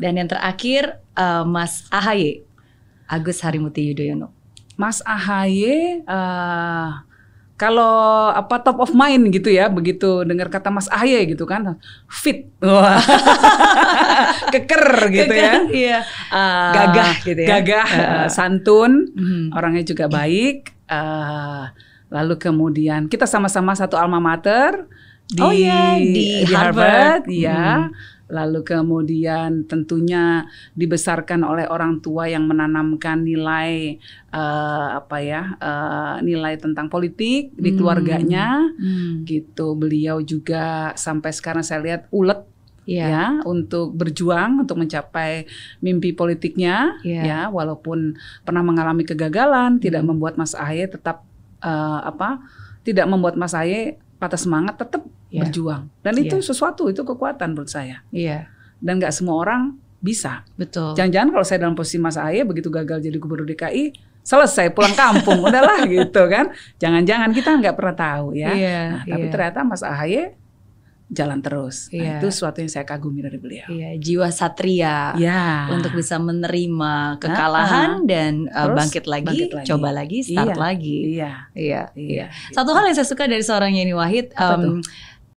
Dan yang terakhir uh, Mas AHY Agus Harimuti Yudhoyono. Mas AHY uh, eh, kalau apa top of mind gitu ya begitu dengar kata Mas Ahy gitu kan fit wah keker gitu ya iya. uh, gagah gitu ya gagah uh, santun hmm. orangnya juga baik uh, lalu kemudian kita sama-sama satu alma mater di oh, iya. di, di Harvard, Harvard ya lalu kemudian tentunya dibesarkan oleh orang tua yang menanamkan nilai uh, apa ya uh, nilai tentang politik hmm. di keluarganya hmm. gitu beliau juga sampai sekarang saya lihat ulet yeah. ya untuk berjuang untuk mencapai mimpi politiknya yeah. ya walaupun pernah mengalami kegagalan hmm. tidak membuat Mas Ahy tetap uh, apa tidak membuat Mas Ahy patah semangat tetap yeah. berjuang dan yeah. itu sesuatu itu kekuatan menurut saya yeah. dan nggak semua orang bisa betul jangan-jangan kalau saya dalam posisi Mas Ahy begitu gagal jadi gubernur DKI selesai pulang kampung udahlah gitu kan jangan-jangan kita nggak pernah tahu ya yeah, nah, tapi yeah. ternyata Mas Ahy jalan terus. Yeah. Nah, iya. itu sesuatu yang saya kagumi dari beliau. Iya, yeah, jiwa satria. Yeah. Untuk bisa menerima kekalahan -huh. dan uh, bangkit, lagi, bangkit lagi, coba lagi, start yeah. lagi. Iya. Yeah. Iya. Yeah. Yeah. Satu hal yang saya suka dari seorang Yeni Wahid Apa um, tuh?